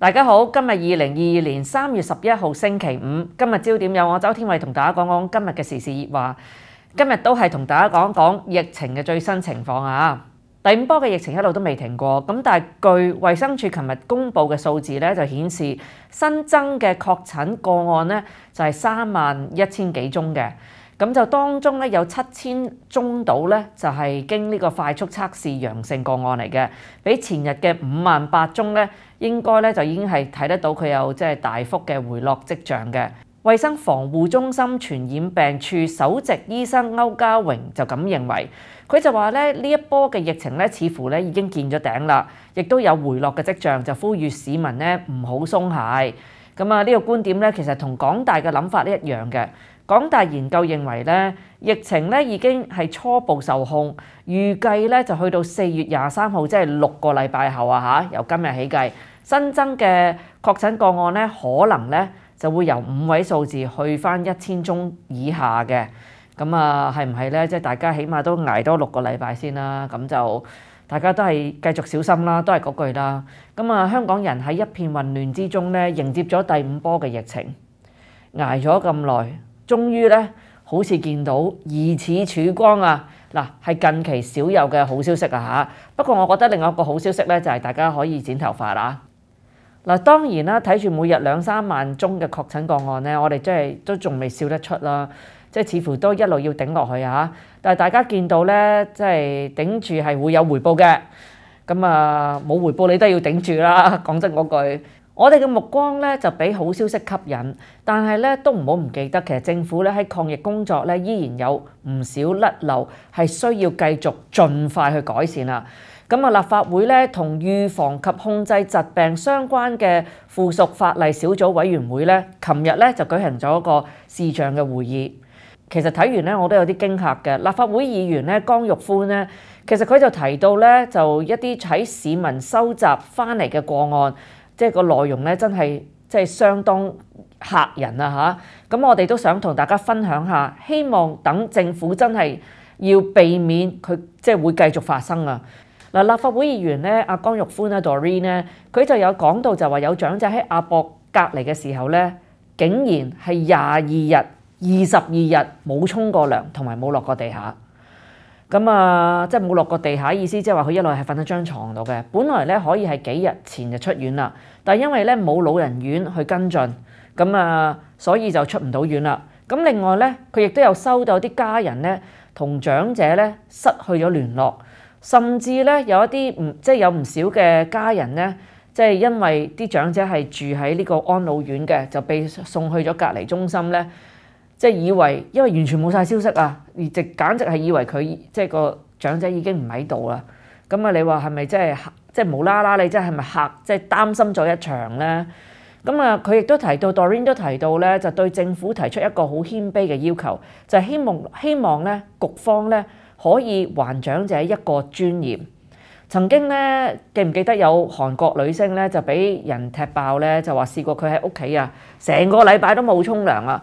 大家好，今日二零二二年三月十一号星期五，今日焦点有我周天伟同大家讲讲今日嘅时事热话，今日都系同大家讲讲疫情嘅最新情况啊！第五波嘅疫情一路都未停过，咁但系据卫生署琴日公布嘅数字咧，就显示新增嘅确诊个案咧就系三万一千几宗嘅。咁就當中咧有七千宗到咧，就係經呢個快速測試陽性個案嚟嘅，比前日嘅五萬八宗咧，應該咧就已經係睇得到佢有即係大幅嘅回落跡象嘅。衛生防護中心傳染病處首席醫生歐家榮就咁認為，佢就話咧呢一波嘅疫情咧，似乎咧已經見咗頂啦，亦都有回落嘅跡象，就呼籲市民咧唔好鬆懈。咁啊呢個觀點咧，其實同港大嘅諗法一樣嘅。港大研究認為咧，疫情咧已經係初步受控，預計咧就去到四月廿三號，即係六個禮拜後啊，嚇由今日起計，新增嘅確診個案咧，可能咧就會由五位數字去翻一千宗以下嘅。咁啊，係唔係咧？即係大家起碼都捱多六個禮拜先啦。咁就大家都係繼續小心啦，都係嗰句啦。咁啊，香港人喺一片混亂之中咧，迎接咗第五波嘅疫情，捱咗咁耐。終於咧，好似見到疑似曙光啊！嗱，係近期少有嘅好消息啊不過我覺得另外一個好消息咧，就係大家可以剪頭髮啦。嗱，當然啦，睇住每日兩三萬宗嘅確診個案咧，我哋真係都仲未笑得出啦。即係似乎都一路要頂落去啊！但係大家見到咧，即係頂住係會有回報嘅。咁啊，冇回報你都要頂住啦。講真嗰句。我哋嘅目光咧就俾好消息吸引，但系咧都唔好唔記得，其實政府咧喺抗疫工作咧依然有唔少甩漏，係需要繼續盡快去改善啦。咁啊，立法會咧同預防及控制疾病相關嘅附屬法例小組委員會咧，琴日咧就舉行咗一個視像嘅會議。其實睇完咧，我都有啲驚嚇嘅。立法會議員咧，江玉寬咧，其實佢就提到咧，就一啲喺市民收集翻嚟嘅個案。即系个内容咧，真系即系相当吓人啊！吓。咁我哋都想同大家分享下，希望等政府真系要避免佢即系会继续发生啊嗱。立法会议员咧，阿江玉欢啊 d o r e e n 咧，佢就有讲到就话有长者喺阿博隔離嘅时候咧，竟然系廿二日、二十二日冇冲过凉，同埋冇落过地下。咁啊，即係冇落過地下意思，即係話佢一路係瞓喺張床度嘅。本來咧可以係幾日前就出院啦，但係因為咧冇老人院去跟進，咁啊，所以就出唔到院啦。咁另外咧，佢亦都有收到啲家人咧同長者咧失去咗聯絡，甚至咧有一啲唔即係有唔少嘅家人咧，即係因為啲長者係住喺呢個安老院嘅，就被送去咗隔離中心咧。即係以為，因為完全冇晒消息啊，而直簡直係以為佢即係個長者已經唔喺度啦。咁啊，你話係咪即係即係無啦啦？你真係咪嚇？即係擔心咗一場咧？咁啊，佢亦都提到，Doreen 都提到咧，就對政府提出一個好謙卑嘅要求，就係希望希望咧局方咧可以還長者一個尊嚴。曾經咧記唔記得有韓國女星咧就俾人踢爆咧，就話試過佢喺屋企啊，成個禮拜都冇沖涼啊！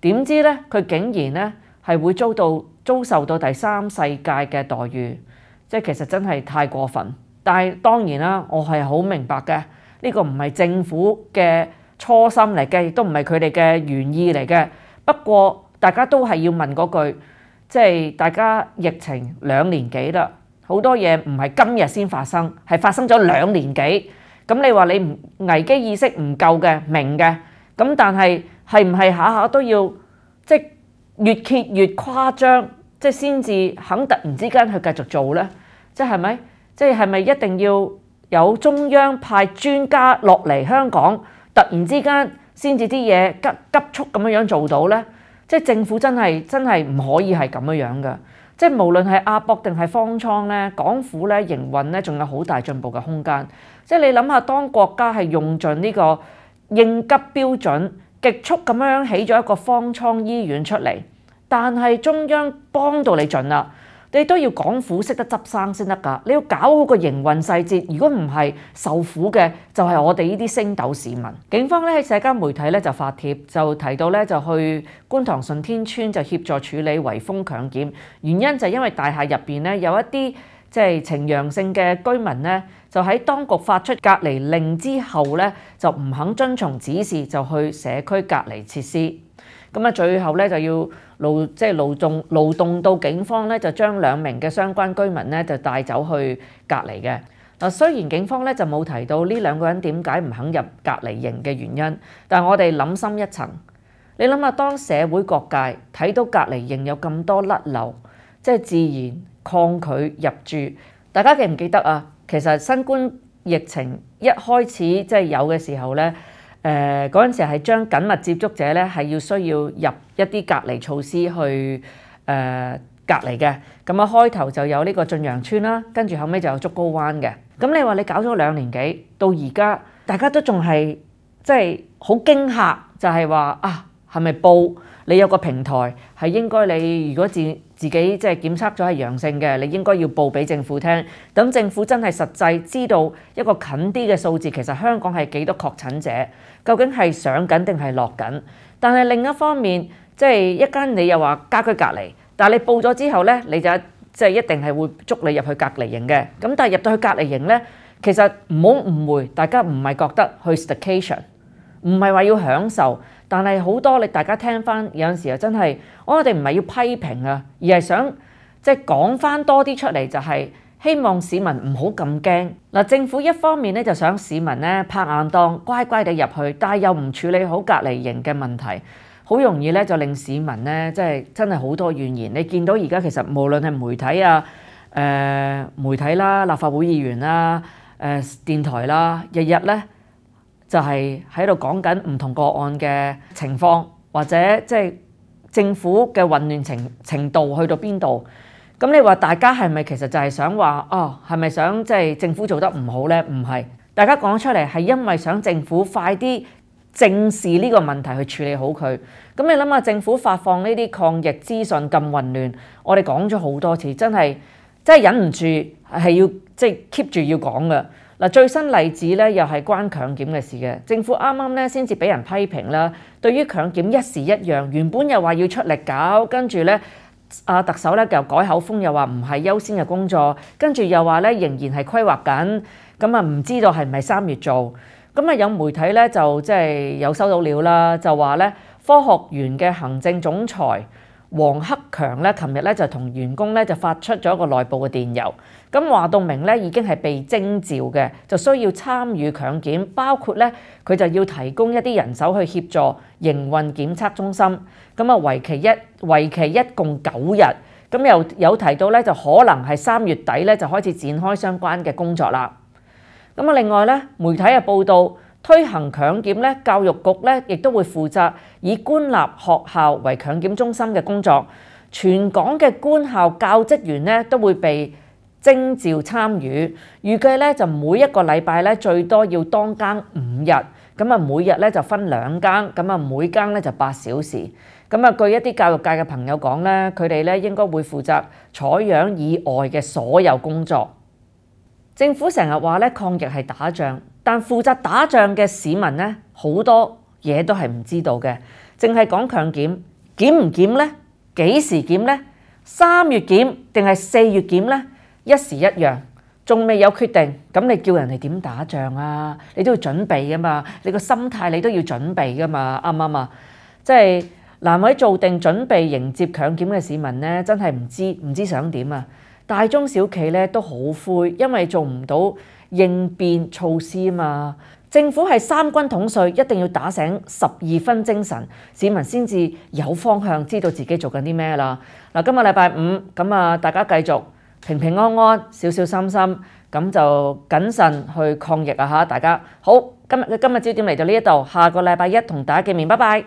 點知咧？佢竟然咧係會遭到遭受到第三世界嘅待遇，即係其實真係太過分。但係當然啦，我係好明白嘅。呢個唔係政府嘅初心嚟嘅，亦都唔係佢哋嘅原意嚟嘅。不過大家都係要問嗰句，即係大家疫情兩年幾啦，好多嘢唔係今日先發生，係發生咗兩年幾。咁你話你唔危機意識唔夠嘅，明嘅。咁但係。係唔係下下都要即係越揭越誇張，即係先至肯突然之間去繼續做咧？即係咪？即係咪一定要有中央派專家落嚟香港，突然之間先至啲嘢急急速咁樣樣做到咧？即係政府真係真係唔可以係咁樣樣嘅。即係無論係壓博定係方倉咧，港府咧營運咧，仲有好大進步嘅空間。即係你諗下，當國家係用盡呢個應急標準。極速咁樣起咗一個方艙醫院出嚟，但係中央幫到你盡啦，你都要廣府識得執生先得㗎。你要搞好個營運細節，如果唔係，受苦嘅就係我哋呢啲星斗市民。警方咧喺社交媒體咧就發帖，就提到咧就去觀塘順天村就協助處理違風強檢，原因就因為大廈入面咧有一啲。即係呈陽性嘅居民咧，就喺當局發出隔離令之後咧，就唔肯遵從指示，就去社區隔離設施。咁啊，最後咧就要勞即係勞動勞動到警方咧，就將兩名嘅相關居民咧就帶走去隔離嘅。嗱，雖然警方咧就冇提到呢兩個人點解唔肯入隔離營嘅原因，但我哋諗深一層，你諗下當社會各界睇到隔離營有咁多甩漏，即係自然。抗拒入住，大家記唔記得啊？其實新冠疫情一開始即係有嘅時候咧，誒嗰陣時係將緊密接觸者咧係要需要入一啲隔離措施去誒隔離嘅。咁啊，開頭就有呢個進陽村啦，跟住後屘就有竹篙灣嘅。咁你話你搞咗兩年幾，到而家大家都仲係即係好驚嚇，就係話啊，係咪報你有個平台係應該你如果自自己即係檢測咗係陽性嘅，你應該要報俾政府聽。等政府真係實際知道一個近啲嘅數字，其實香港係幾多確診者，究竟係上緊定係落緊？但係另一方面，即係一間你又話家居隔離，但你報咗之後咧，你就即係一定係會捉你入去隔離營嘅。咁但係入到去隔離營咧，其實唔好誤會，大家唔係覺得去 station，唔係話要享受。但係好多你大家聽翻有陣時候真係，我哋唔係要批評啊，而係想即係講翻多啲出嚟，就係希望市民唔好咁驚嗱。政府一方面咧就想市民咧拍硬檔，乖乖地入去，但係又唔處理好隔離型嘅問題，好容易咧就令市民咧即係真係好多怨言。你見到而家其實無論係媒體啊、誒媒體啦、立法會議員啦、誒電台啦，日日咧。就係喺度講緊唔同個案嘅情況，或者即系政府嘅混亂程程度去到邊度？咁你話大家係咪其實就係想話，哦，係咪想即系政府做得唔好呢？唔係，大家講出嚟係因為想政府快啲正視呢個問題去處理好佢。咁你諗下，政府發放呢啲抗疫資訊咁混亂，我哋講咗好多次，真係真係忍唔住係要即係 keep 住要講嘅。嗱最新例子咧，又係關強檢嘅事嘅。政府啱啱咧先至俾人批評啦。對於強檢一事一樣，原本又話要出力搞，跟住咧，阿特首咧又改口風，又話唔係優先嘅工作，跟住又話咧仍然係規劃緊。咁啊，唔知道係唔係三月做？咁啊，有媒體咧就即係有收到料啦，就話咧科學園嘅行政總裁。黃克強咧，琴日咧就同員工咧就發出咗一個內部嘅電郵，咁華到明咧已經係被徵召嘅，就需要參與強檢，包括咧佢就要提供一啲人手去協助營運檢測中心，咁啊，維期一維期一共九日，咁又有提到咧就可能係三月底咧就開始展開相關嘅工作啦。咁啊，另外咧媒體嘅報道。推行強檢咧，教育局咧亦都會負責以官立學校為強檢中心嘅工作，全港嘅官校教職員咧都會被徵召參與。預計咧就每一個禮拜咧最多要當更五日，咁啊每日咧就分兩更，咁啊每更咧就八小時。咁啊據一啲教育界嘅朋友講咧，佢哋咧應該會負責採樣以外嘅所有工作。政府成日話咧抗疫係打仗。但負責打仗嘅市民呢，好多嘢都係唔知道嘅，淨係講強檢，檢唔檢呢？幾時檢呢？三月檢定係四月檢呢？一時一樣，仲未有決定。咁你叫人哋點打仗啊？你都要準備噶嘛，你個心態你都要準備噶嘛，啱唔啱啊？即係難為做定準備迎接強檢嘅市民呢，真係唔知唔知想點啊！大中小企呢都好灰，因為做唔到。應變措施嘛，政府係三軍統帥，一定要打醒十二分精神，市民先至有方向，知道自己做緊啲咩啦。嗱，今日禮拜五，咁啊，大家繼續平平安安、少小心心，咁就謹慎去抗疫啊嚇！大家好，今日嘅今日焦點嚟到呢一度，下個禮拜一同大家見面，拜拜。